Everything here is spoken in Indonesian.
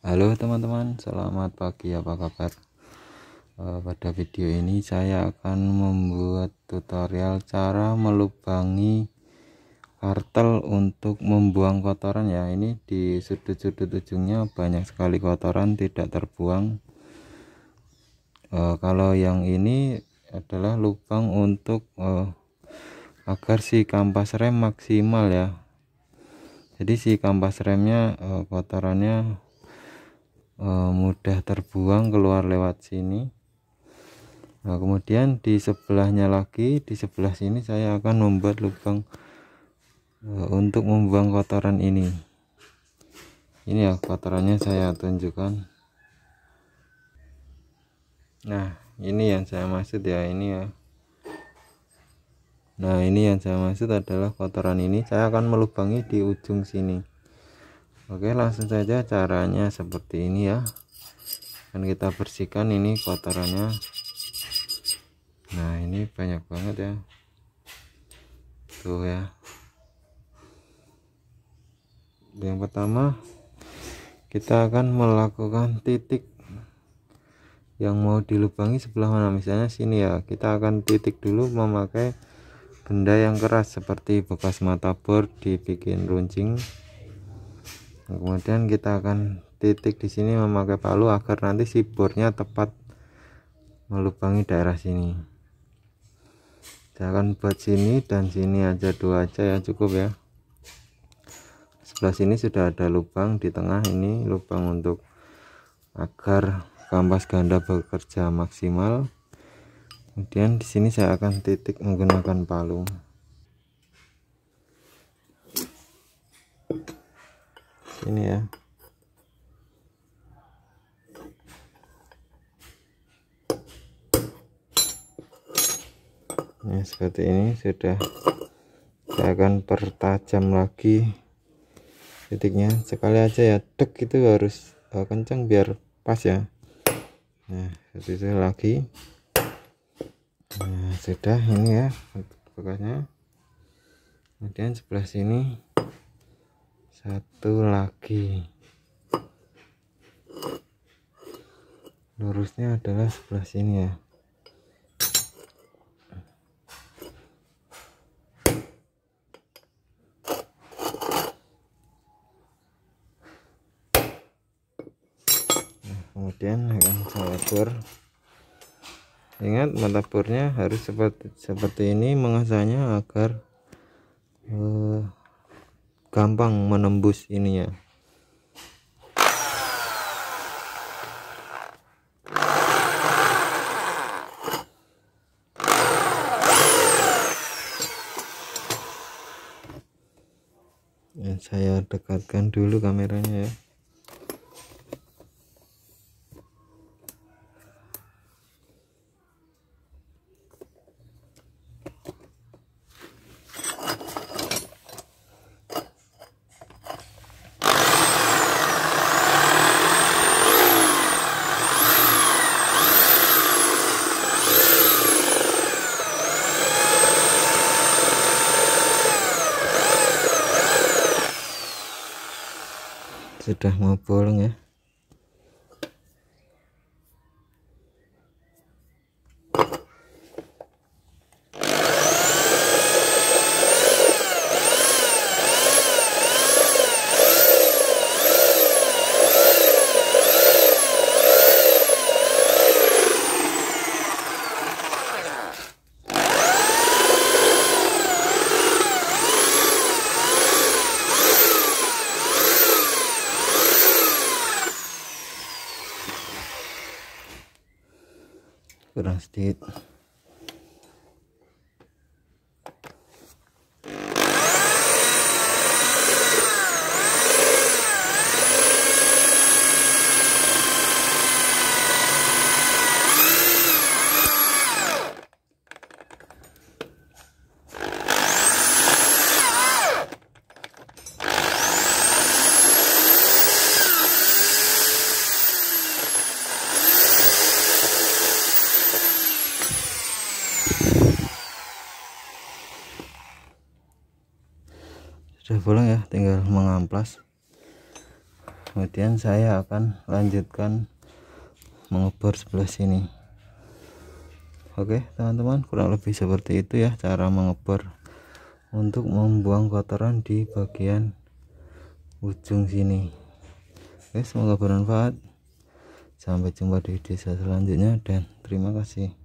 Halo teman-teman selamat pagi apa kabar eh, pada video ini saya akan membuat tutorial cara melubangi kartel untuk membuang kotoran ya ini di sudut-sudut ujungnya banyak sekali kotoran tidak terbuang eh, kalau yang ini adalah lubang untuk eh, agar si kampas rem maksimal ya jadi si kampas remnya kotorannya Eh, mudah terbuang keluar lewat sini nah, kemudian di sebelahnya lagi di sebelah sini saya akan membuat lubang eh, untuk membuang kotoran ini ini ya kotorannya saya tunjukkan nah ini yang saya maksud ya ini ya nah ini yang saya maksud adalah kotoran ini saya akan melubangi di ujung sini Oke langsung saja caranya seperti ini ya dan kita bersihkan ini kotorannya nah ini banyak banget ya tuh ya yang pertama kita akan melakukan titik yang mau dilubangi sebelah mana misalnya sini ya kita akan titik dulu memakai benda yang keras seperti bekas mata bor dibikin runcing kemudian kita akan titik di sini memakai palu agar nanti si bornya tepat melubangi daerah sini saya akan buat sini dan sini aja dua aja ya cukup ya sebelah sini sudah ada lubang di tengah ini lubang untuk agar kampas ganda bekerja maksimal kemudian di sini saya akan titik menggunakan palu ini ya ini seperti ini sudah saya akan pertajam lagi titiknya sekali aja ya tek itu harus uh, eh, kencang biar pas ya nah seperti itu lagi nah sudah ini ya bekasnya kemudian sebelah sini satu lagi lurusnya adalah sebelah sini ya nah, kemudian akan saya bor ingat mata bornya harus seperti seperti ini mengasahnya agar uh, gampang menembus ininya. Ya, saya dekatkan dulu kameranya ya sudah mau bolong ya 暮らして sudah pulang ya tinggal mengamplas kemudian saya akan lanjutkan mengebor sebelah sini oke teman-teman kurang lebih seperti itu ya cara mengebor untuk membuang kotoran di bagian ujung sini oke semoga bermanfaat sampai jumpa di video selanjutnya dan terima kasih